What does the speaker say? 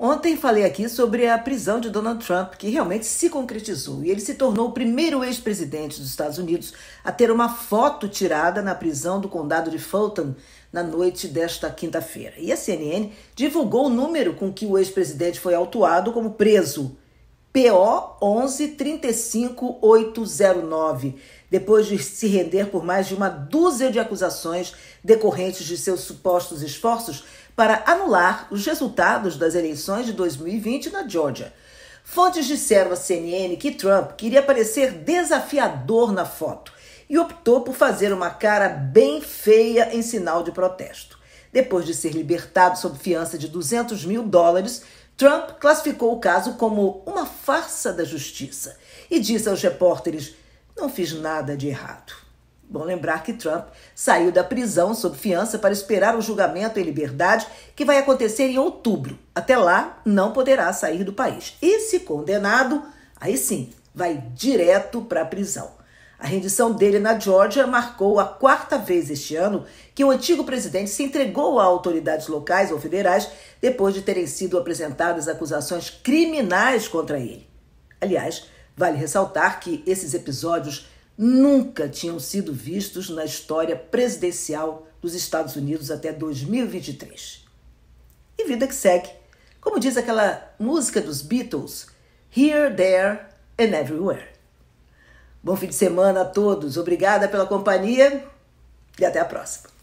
Ontem falei aqui sobre a prisão de Donald Trump, que realmente se concretizou, e ele se tornou o primeiro ex-presidente dos Estados Unidos a ter uma foto tirada na prisão do condado de Fulton na noite desta quinta-feira. E a CNN divulgou o número com que o ex-presidente foi autuado como preso PO 11 35809, depois de se render por mais de uma dúzia de acusações decorrentes de seus supostos esforços para anular os resultados das eleições de 2020 na Georgia. Fontes disseram à CNN que Trump queria parecer desafiador na foto e optou por fazer uma cara bem feia em sinal de protesto. Depois de ser libertado sob fiança de 200 mil dólares, Trump classificou o caso como uma farsa da justiça e disse aos repórteres: Não fiz nada de errado. Bom lembrar que Trump saiu da prisão sob fiança para esperar o julgamento em liberdade, que vai acontecer em outubro. Até lá, não poderá sair do país. E se condenado, aí sim, vai direto para a prisão. A rendição dele na Geórgia marcou a quarta vez este ano que o antigo presidente se entregou a autoridades locais ou federais depois de terem sido apresentadas acusações criminais contra ele. Aliás, vale ressaltar que esses episódios nunca tinham sido vistos na história presidencial dos Estados Unidos até 2023. E vida que segue. Como diz aquela música dos Beatles, Here, There and Everywhere. Bom fim de semana a todos. Obrigada pela companhia e até a próxima.